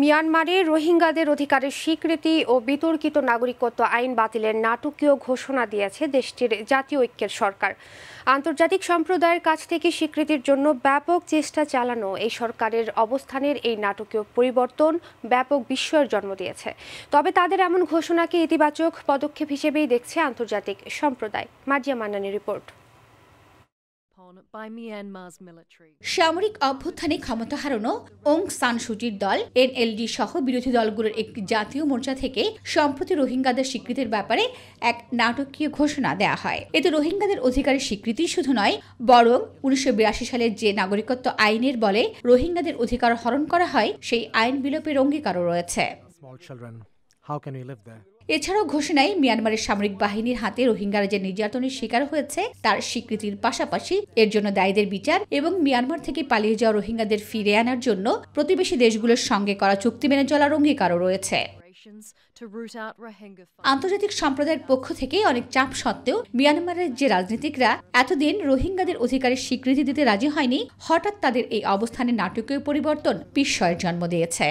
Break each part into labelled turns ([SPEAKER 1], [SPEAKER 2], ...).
[SPEAKER 1] মিয়ানমারে রোহিঙ্গাদের অধিকারের স্বীকৃতি ও বিতর্কিত নাগরিকত্ব আইন বাতিলের নাটকীয় ঘোষণা দিয়েছে দেশটির জাতীয় ঐক্যের সরকার আন্তর্জাতিক সম্প্রদায়ের কাছ থেকে স্বীকৃতির জন্য ব্যাপক চেষ্টা চালানো এই সরকারের অবস্থানের এই নাটকীয় পরিবর্তন ব্যাপক বিস্ময়ের জন্ম দিয়েছে তবে তাদের এমন ঘোষণাকে ইতিবাচক পদক্ষেপ হিসেবেই দেখছে আন্তর্জাতিক সম্প্রদায় মাজিয়া মান্নানি রিপোর্ট
[SPEAKER 2] সামরিক অভ্যুত্থানে ক্ষমতা হারানো ওং সান সুচির দল এনএলডি সহ বিরোধী দলগুলোর একটি জাতীয় মোর্চা থেকে সম্প্রতি রোহিঙ্গাদের স্বীকৃতির ব্যাপারে এক নাটকীয় ঘোষণা দেয়া হয় এতে রোহিঙ্গাদের অধিকারের স্বীকৃতি শুধু নয় বরং উনিশশো সালের যে নাগরিকত্ব আইনের বলে রোহিঙ্গাদের অধিকার হরণ করা হয় সেই আইন বিলোপের অঙ্গীকারও রয়েছে এছাড়াও ঘোষণায় মিয়ানমারের সামরিক বাহিনীর হাতে রোহিঙ্গারা যে নির্যাতনের শিকার হয়েছে তার স্বীকৃতির পাশাপাশি এর জন্য দায়ীদের বিচার এবং মিয়ানমার থেকে পালিয়ে যাওয়া রোহিঙ্গাদের ফিরে আনার জন্য প্রতিবেশী দেশগুলোর সঙ্গে করা চুক্তি মেনে চলার অঙ্গীকারও রয়েছে আন্তর্জাতিক সম্প্রদায়ের পক্ষ থেকে অনেক চাপ সত্ত্বেও মিয়ানমারের যে রাজনীতিকরা এতদিন রোহিঙ্গাদের অধিকারের স্বীকৃতি দিতে রাজি হয়নি হঠাৎ তাদের এই অবস্থানে নাটকীয় পরিবর্তন বিস্ময়ের জন্ম দিয়েছে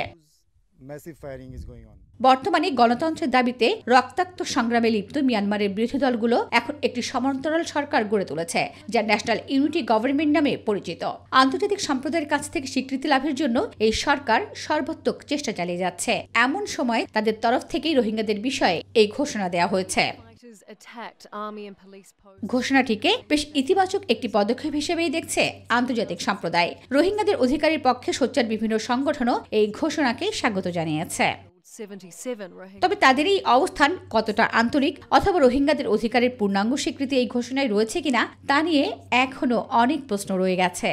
[SPEAKER 2] বর্তমানে গণতন্ত্রের দাবিতে রক্তাক্ত সংগ্রামে লিপ্ত মিয়ানমারের বিরোধী দলগুলো এখন একটি সমান্তরাল সরকার গড়ে তুলেছে যা ন্যাশনাল ইউনিটি গভর্নমেন্ট নামে পরিচিত আন্তর্জাতিক সম্প্রদায়ের কাছ থেকে স্বীকৃতি লাভের জন্য এই সরকার সর্বাত্মক চেষ্টা চালিয়ে যাচ্ছে এমন সময় তাদের তরফ থেকেই রোহিঙ্গাদের বিষয়ে এই ঘোষণা দেওয়া হয়েছে ঘোষণাটিকে বেশ ইতিবাচক একটি পদক্ষেপ হিসেবেই দেখছে আন্তর্জাতিক সম্প্রদায় রোহিঙ্গাদের অধিকারের পক্ষে সোচ্চার বিভিন্ন সংগঠনও এই ঘোষণাকে স্বাগত জানিয়েছে তবে তাদের এই অবস্থান কতটা আন্তরিক অথবা রোহিঙ্গাদের অধিকারের পূর্ণাঙ্গ স্বীকৃতি এই ঘোষণায় রয়েছে কিনা তা নিয়ে এখনও অনেক প্রশ্ন রয়ে গেছে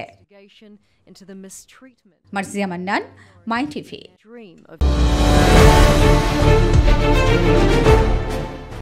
[SPEAKER 2] মার্জিয়া মান্নান মাই
[SPEAKER 1] টিভি